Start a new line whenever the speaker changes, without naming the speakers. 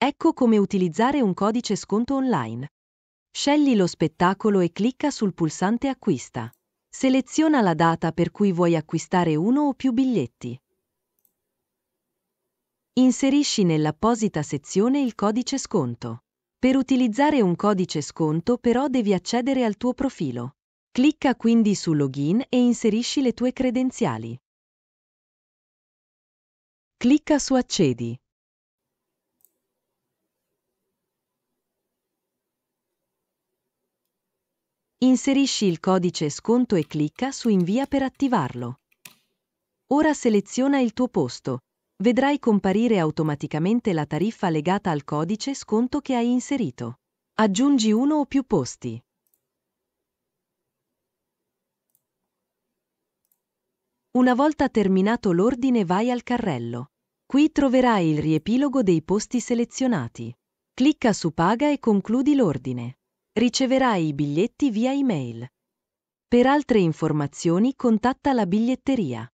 Ecco come utilizzare un codice sconto online. Scegli lo spettacolo e clicca sul pulsante Acquista. Seleziona la data per cui vuoi acquistare uno o più biglietti. Inserisci nell'apposita sezione il codice sconto. Per utilizzare un codice sconto però devi accedere al tuo profilo. Clicca quindi su Login e inserisci le tue credenziali. Clicca su Accedi. Inserisci il codice sconto e clicca su Invia per attivarlo. Ora seleziona il tuo posto. Vedrai comparire automaticamente la tariffa legata al codice sconto che hai inserito. Aggiungi uno o più posti. Una volta terminato l'ordine vai al carrello. Qui troverai il riepilogo dei posti selezionati. Clicca su Paga e concludi l'ordine riceverai i biglietti via email. Per altre informazioni contatta la biglietteria.